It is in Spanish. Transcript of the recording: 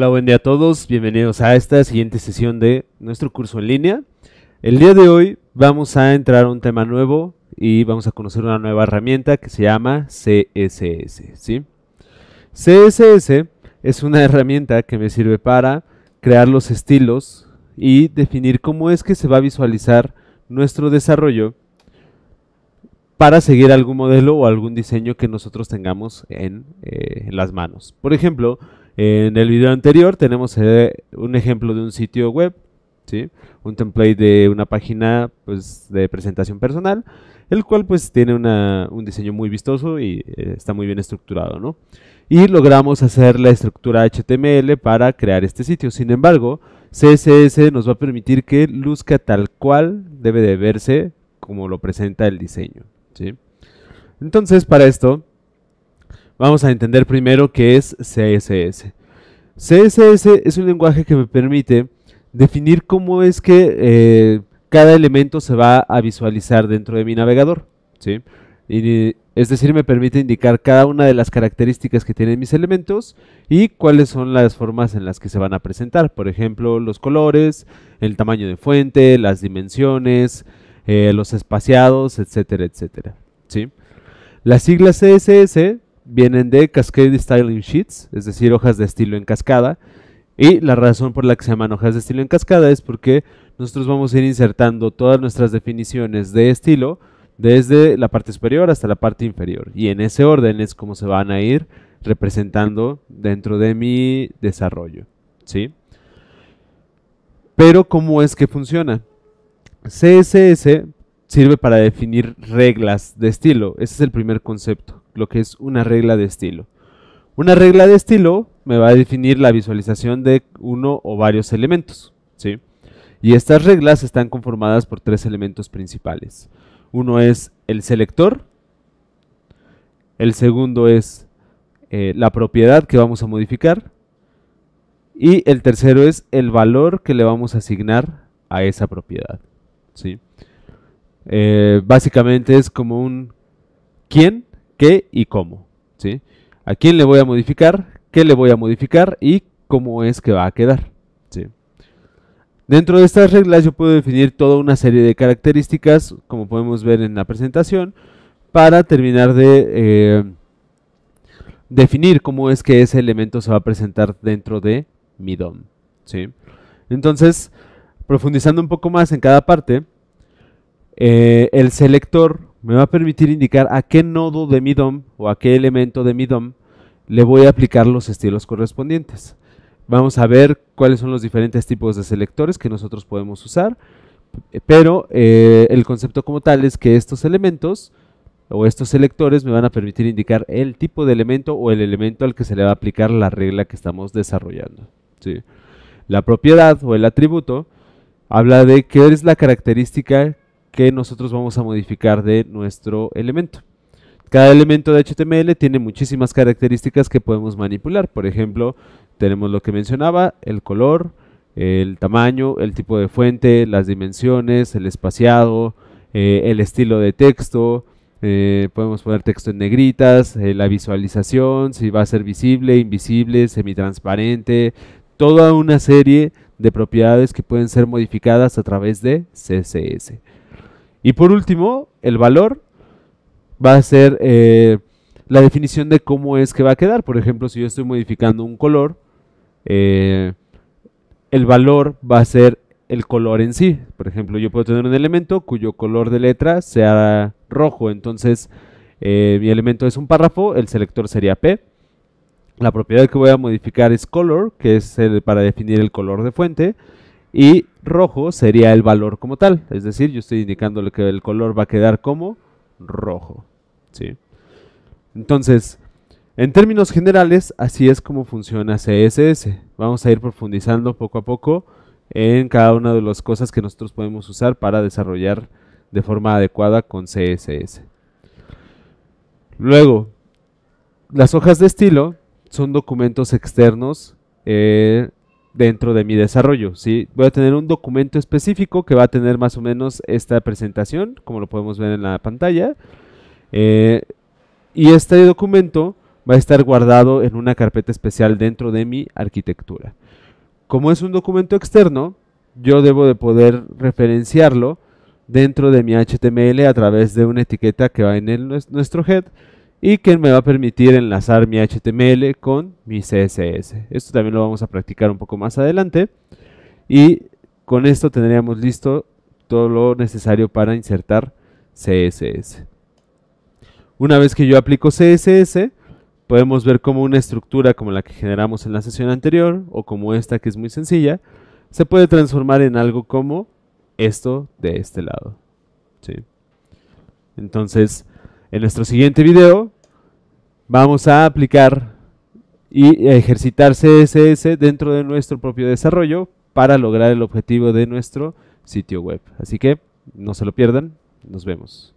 Hola, buen día a todos. Bienvenidos a esta siguiente sesión de nuestro curso en línea. El día de hoy vamos a entrar a un tema nuevo y vamos a conocer una nueva herramienta que se llama CSS. ¿sí? CSS es una herramienta que me sirve para crear los estilos y definir cómo es que se va a visualizar nuestro desarrollo para seguir algún modelo o algún diseño que nosotros tengamos en, eh, en las manos. Por ejemplo, en el video anterior tenemos eh, un ejemplo de un sitio web, ¿sí? un template de una página pues, de presentación personal, el cual pues tiene un diseño muy vistoso y eh, está muy bien estructurado. Y logramos hacer la estructura HTML para crear este sitio. Sin embargo, CSS nos va a permitir que luzca tal cual debe de verse como lo presenta el diseño. Entonces, para esto, vamos a entender primero qué es CSS. CSS es un lenguaje que me permite definir cómo es que eh, cada elemento se va a visualizar dentro de mi navegador. ¿sí? es decir, me permite indicar cada una de las características que tienen mis elementos y cuáles son las formas en las que se van a presentar. Por ejemplo, los colores, el tamaño de fuente, las dimensiones, eh, los espaciados, etcétera, etcétera. ¿sí? Las siglas CSS vienen de Cascade Styling Sheets, es decir, hojas de estilo en cascada. Y la razón por la que se llaman hojas de estilo en cascada es porque nosotros vamos a ir insertando todas nuestras definiciones de estilo desde la parte superior hasta la parte inferior. Y en ese orden es como se van a ir representando dentro de mi desarrollo. ¿sí? Pero ¿cómo es que funciona? CSS sirve para definir reglas de estilo. Ese es el primer concepto lo que es una regla de estilo. Una regla de estilo me va a definir la visualización de uno o varios elementos. ¿sí? Y estas reglas están conformadas por tres elementos principales. Uno es el selector, el segundo es eh, la propiedad que vamos a modificar y el tercero es el valor que le vamos a asignar a esa propiedad. ¿sí? Eh, básicamente es como un quién qué y cómo. ¿sí? ¿A quién le voy a modificar? ¿Qué le voy a modificar? ¿Y cómo es que va a quedar? ¿sí? Dentro de estas reglas yo puedo definir toda una serie de características, como podemos ver en la presentación, para terminar de eh, definir cómo es que ese elemento se va a presentar dentro de mi DOM. ¿sí? Entonces, profundizando un poco más en cada parte, eh, el selector me va a permitir indicar a qué nodo de mi DOM o a qué elemento de mi DOM le voy a aplicar los estilos correspondientes. Vamos a ver cuáles son los diferentes tipos de selectores que nosotros podemos usar, pero eh, el concepto como tal es que estos elementos o estos selectores me van a permitir indicar el tipo de elemento o el elemento al que se le va a aplicar la regla que estamos desarrollando. La propiedad o el atributo habla de qué es la característica que nosotros vamos a modificar de nuestro elemento. Cada elemento de HTML tiene muchísimas características que podemos manipular. Por ejemplo, tenemos lo que mencionaba, el color, el tamaño, el tipo de fuente, las dimensiones, el espaciado, eh, el estilo de texto, eh, podemos poner texto en negritas, eh, la visualización, si va a ser visible, invisible, semitransparente, toda una serie de propiedades que pueden ser modificadas a través de CSS. Y por último, el valor va a ser eh, la definición de cómo es que va a quedar. Por ejemplo, si yo estoy modificando un color, eh, el valor va a ser el color en sí. Por ejemplo, yo puedo tener un elemento cuyo color de letra sea rojo. Entonces, eh, mi elemento es un párrafo, el selector sería P. La propiedad que voy a modificar es color, que es para definir el color de fuente y rojo sería el valor como tal, es decir, yo estoy indicándole que el color va a quedar como rojo. ¿sí? Entonces, en términos generales, así es como funciona CSS. Vamos a ir profundizando poco a poco en cada una de las cosas que nosotros podemos usar para desarrollar de forma adecuada con CSS. Luego, las hojas de estilo son documentos externos eh, dentro de mi desarrollo. ¿sí? Voy a tener un documento específico que va a tener más o menos esta presentación, como lo podemos ver en la pantalla. Eh, y este documento va a estar guardado en una carpeta especial dentro de mi arquitectura. Como es un documento externo, yo debo de poder referenciarlo dentro de mi HTML a través de una etiqueta que va en nuestro head y que me va a permitir enlazar mi HTML con mi CSS. Esto también lo vamos a practicar un poco más adelante y con esto tendríamos listo todo lo necesario para insertar CSS. Una vez que yo aplico CSS, podemos ver cómo una estructura como la que generamos en la sesión anterior o como esta que es muy sencilla, se puede transformar en algo como esto de este lado. Entonces, en nuestro siguiente video vamos a aplicar y ejercitar CSS dentro de nuestro propio desarrollo para lograr el objetivo de nuestro sitio web. Así que no se lo pierdan, nos vemos.